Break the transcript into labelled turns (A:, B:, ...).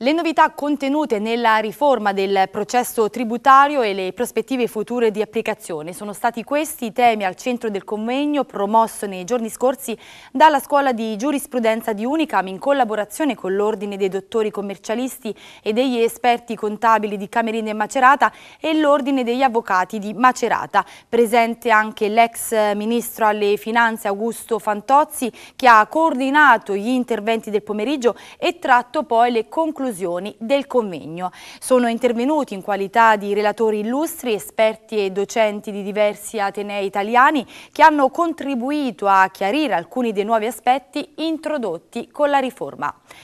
A: Le novità contenute nella riforma del processo tributario e le prospettive future di applicazione sono stati questi i temi al centro del convegno promosso nei giorni scorsi dalla Scuola di Giurisprudenza di Unicam in collaborazione con l'Ordine dei Dottori Commercialisti e degli Esperti Contabili di Camerina e Macerata e l'Ordine degli Avvocati di Macerata. Presente anche l'ex Ministro alle Finanze Augusto Fantozzi che ha coordinato gli interventi del pomeriggio e tratto poi le conclusioni conclusioni del convegno. Sono intervenuti in qualità di relatori illustri, esperti e docenti di diversi atenei italiani che hanno contribuito a chiarire alcuni dei nuovi aspetti introdotti con la riforma.